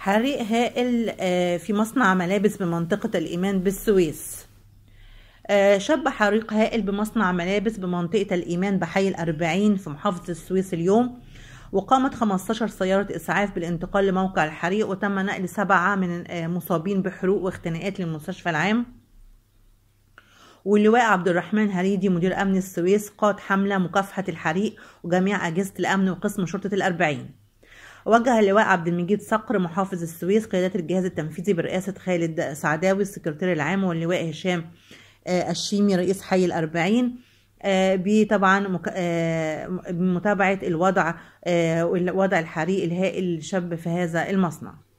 حريق هائل آه، في مصنع ملابس بمنطقة الإيمان بالسويس آه، شب حريق هائل بمصنع ملابس بمنطقة الإيمان بحي الأربعين في محافظة السويس اليوم وقامت 15 سيارة إسعاف بالانتقال لموقع الحريق وتم نقل سبعة من آه، مصابين بحروق واختناقات للمستشفى العام واللواء عبد الرحمن هريدي مدير أمن السويس قاد حملة مكافحة الحريق وجميع أجهزة الأمن وقسم شرطة الأربعين وجه اللواء عبد المجيد صقر محافظ السويس قيادات الجهاز التنفيذي برئاسة خالد سعداوي السكرتير العام واللواء هشام آه، الشيمي رئيس حي الأربعين آه، بطبعا آه، بمتابعة الوضع الوضع الحريق الهائل الشاب في هذا المصنع